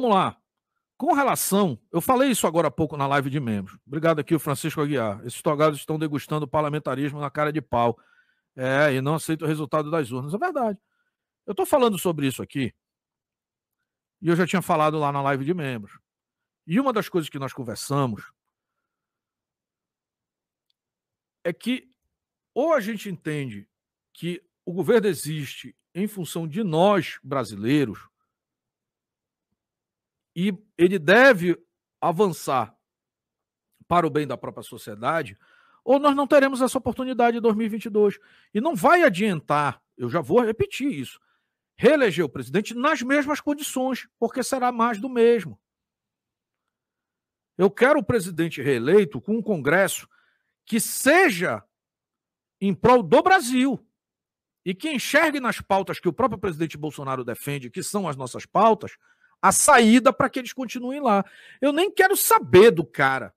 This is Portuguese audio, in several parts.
vamos lá. Com relação, eu falei isso agora há pouco na live de membros. Obrigado aqui, o Francisco Aguiar. Esses togados estão degustando o parlamentarismo na cara de pau. É, e não aceita o resultado das urnas. É verdade. Eu estou falando sobre isso aqui. E eu já tinha falado lá na live de membros. E uma das coisas que nós conversamos é que ou a gente entende que o governo existe em função de nós brasileiros, e ele deve avançar para o bem da própria sociedade, ou nós não teremos essa oportunidade em 2022. E não vai adiantar, eu já vou repetir isso, reeleger o presidente nas mesmas condições, porque será mais do mesmo. Eu quero o presidente reeleito com um Congresso que seja em prol do Brasil e que enxergue nas pautas que o próprio presidente Bolsonaro defende, que são as nossas pautas, a saída para que eles continuem lá. Eu nem quero saber do cara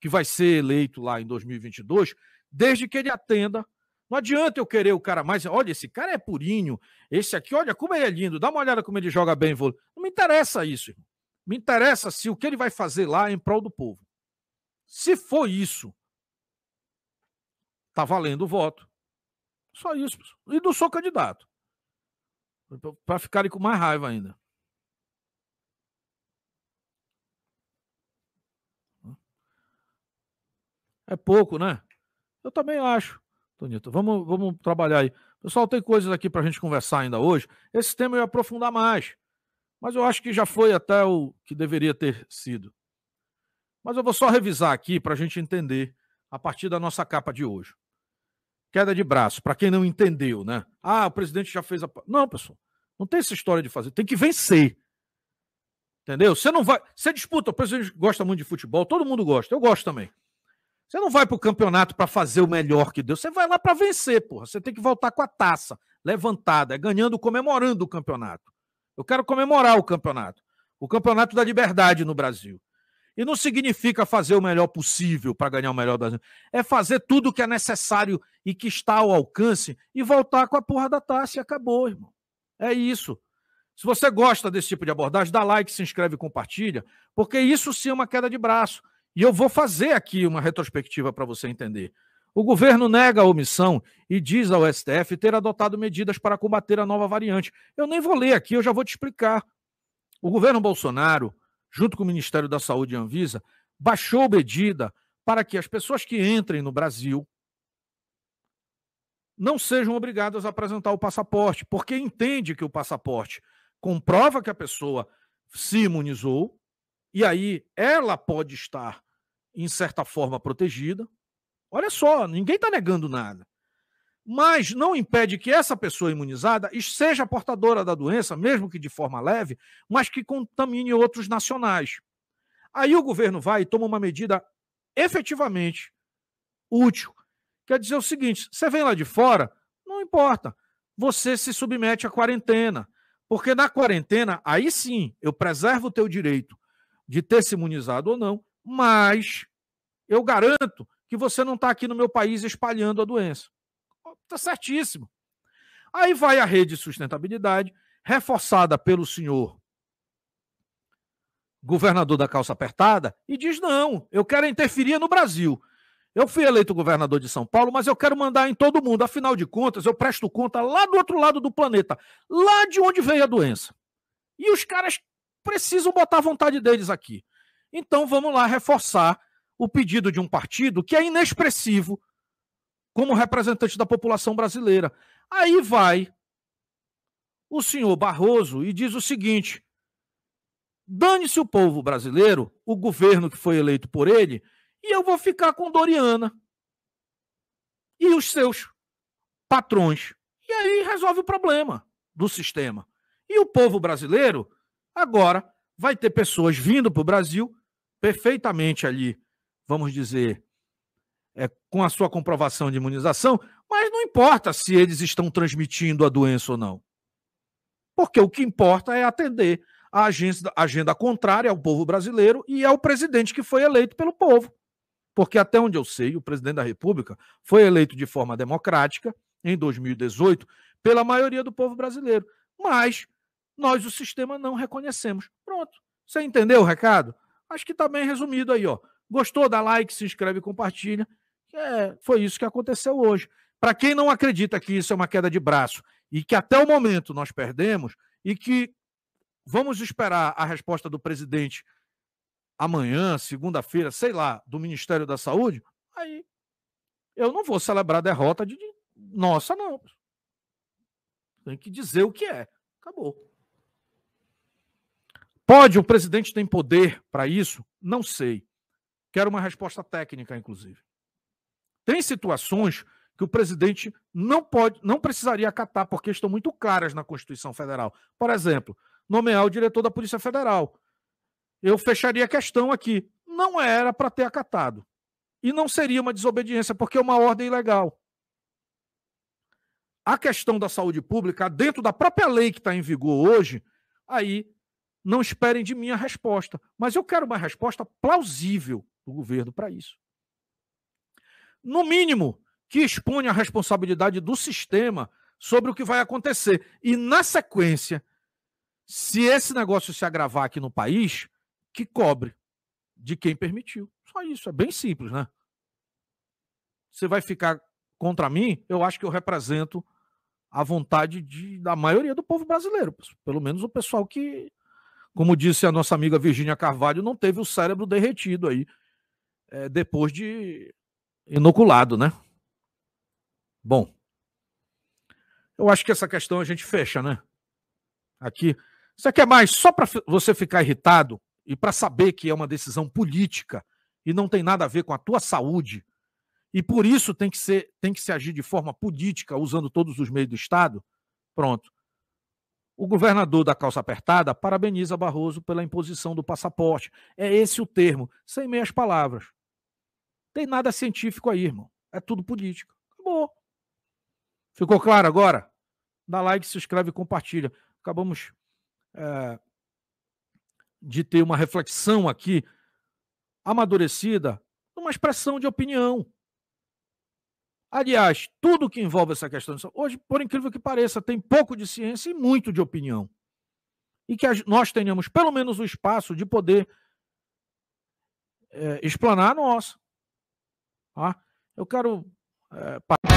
que vai ser eleito lá em 2022, desde que ele atenda. Não adianta eu querer o cara mais. Olha, esse cara é purinho. Esse aqui, olha como ele é lindo. Dá uma olhada como ele joga bem vôlei. Não me interessa isso. Irmão. Me interessa se o que ele vai fazer lá é em prol do povo. Se for isso, tá valendo o voto. Só isso. E do seu candidato. Para ficarem com mais raiva ainda. É pouco, né? Eu também acho, Tonito. Vamos, vamos trabalhar aí. Pessoal, tem coisas aqui para a gente conversar ainda hoje. Esse tema eu ia aprofundar mais, mas eu acho que já foi até o que deveria ter sido. Mas eu vou só revisar aqui para a gente entender a partir da nossa capa de hoje. Queda de braço, para quem não entendeu, né? Ah, o presidente já fez a. Não, pessoal, não tem essa história de fazer, tem que vencer. Entendeu? Você não vai. Você disputa, o presidente gosta muito de futebol, todo mundo gosta, eu gosto também. Você não vai para o campeonato para fazer o melhor que deu. Você vai lá para vencer, porra. Você tem que voltar com a taça levantada, ganhando, comemorando o campeonato. Eu quero comemorar o campeonato. O campeonato da liberdade no Brasil. E não significa fazer o melhor possível para ganhar o melhor Brasil. É fazer tudo o que é necessário e que está ao alcance e voltar com a porra da taça e acabou, irmão. É isso. Se você gosta desse tipo de abordagem, dá like, se inscreve e compartilha, porque isso sim é uma queda de braço. E eu vou fazer aqui uma retrospectiva para você entender. O governo nega a omissão e diz ao STF ter adotado medidas para combater a nova variante. Eu nem vou ler aqui, eu já vou te explicar. O governo Bolsonaro, junto com o Ministério da Saúde e Anvisa, baixou medida para que as pessoas que entrem no Brasil não sejam obrigadas a apresentar o passaporte, porque entende que o passaporte comprova que a pessoa se imunizou e aí ela pode estar, em certa forma, protegida. Olha só, ninguém está negando nada. Mas não impede que essa pessoa imunizada seja portadora da doença, mesmo que de forma leve, mas que contamine outros nacionais. Aí o governo vai e toma uma medida efetivamente útil. Quer dizer o seguinte: você vem lá de fora, não importa, você se submete à quarentena. Porque na quarentena, aí sim, eu preservo o teu direito de ter se imunizado ou não, mas eu garanto que você não está aqui no meu país espalhando a doença. Está certíssimo. Aí vai a rede de sustentabilidade, reforçada pelo senhor governador da calça apertada, e diz: não, eu quero interferir no Brasil. Eu fui eleito governador de São Paulo, mas eu quero mandar em todo mundo. Afinal de contas, eu presto conta lá do outro lado do planeta, lá de onde veio a doença. E os caras precisam botar a vontade deles aqui. Então vamos lá reforçar o pedido de um partido que é inexpressivo como representante da população brasileira. Aí vai o senhor Barroso e diz o seguinte: dane-se o povo brasileiro, o governo que foi eleito por ele, e eu vou ficar com Doriana e os seus patrões. E aí resolve o problema do sistema. E o povo brasileiro Agora, vai ter pessoas vindo para o Brasil perfeitamente ali, vamos dizer, é, com a sua comprovação de imunização, mas não importa se eles estão transmitindo a doença ou não. Porque o que importa é atender a agenda, agenda contrária ao povo brasileiro e ao presidente que foi eleito pelo povo. Porque, até onde eu sei, o presidente da República foi eleito de forma democrática em 2018 pela maioria do povo brasileiro. Mas nós o sistema não reconhecemos. Pronto. Você entendeu o recado? Acho que está bem resumido aí, ó. Gostou? Dá like, se inscreve compartilha. É, foi isso que aconteceu hoje. Para quem não acredita que isso é uma queda de braço e que até o momento nós perdemos e que vamos esperar a resposta do presidente amanhã, segunda-feira, sei lá, do Ministério da Saúde, aí eu não vou celebrar a derrota de nossa, não. Tem que dizer o que é. Acabou. Pode, o presidente tem poder para isso? Não sei. Quero uma resposta técnica, inclusive. Tem situações que o presidente não pode, não precisaria acatar, porque estão muito claras na Constituição Federal. Por exemplo, nomear o diretor da Polícia Federal. Eu fecharia a questão aqui. Não era para ter acatado. E não seria uma desobediência, porque é uma ordem ilegal. A questão da saúde pública, dentro da própria lei que está em vigor hoje, aí não esperem de mim a resposta, mas eu quero uma resposta plausível do governo para isso. No mínimo, que exponha a responsabilidade do sistema sobre o que vai acontecer. E, na sequência, se esse negócio se agravar aqui no país, que cobre de quem permitiu. Só isso, é bem simples, né? Você vai ficar contra mim? Eu acho que eu represento a vontade de, da maioria do povo brasileiro, pelo menos o pessoal que como disse a nossa amiga Virginia Carvalho, não teve o cérebro derretido aí é, depois de inoculado, né? Bom, eu acho que essa questão a gente fecha, né? Aqui. Você quer mais? Só para você ficar irritado e para saber que é uma decisão política e não tem nada a ver com a tua saúde, e por isso tem que, ser, tem que se agir de forma política, usando todos os meios do Estado? Pronto. O governador da calça apertada parabeniza Barroso pela imposição do passaporte. É esse o termo, sem meias palavras. Tem nada científico aí, irmão. É tudo político. Acabou. Ficou claro agora? Dá like, se inscreve e compartilha. Acabamos é, de ter uma reflexão aqui amadurecida numa expressão de opinião. Aliás, tudo que envolve essa questão de saúde, hoje, por incrível que pareça, tem pouco de ciência e muito de opinião. E que nós tenhamos pelo menos o espaço de poder é, explanar a nossa. Ah, eu quero é,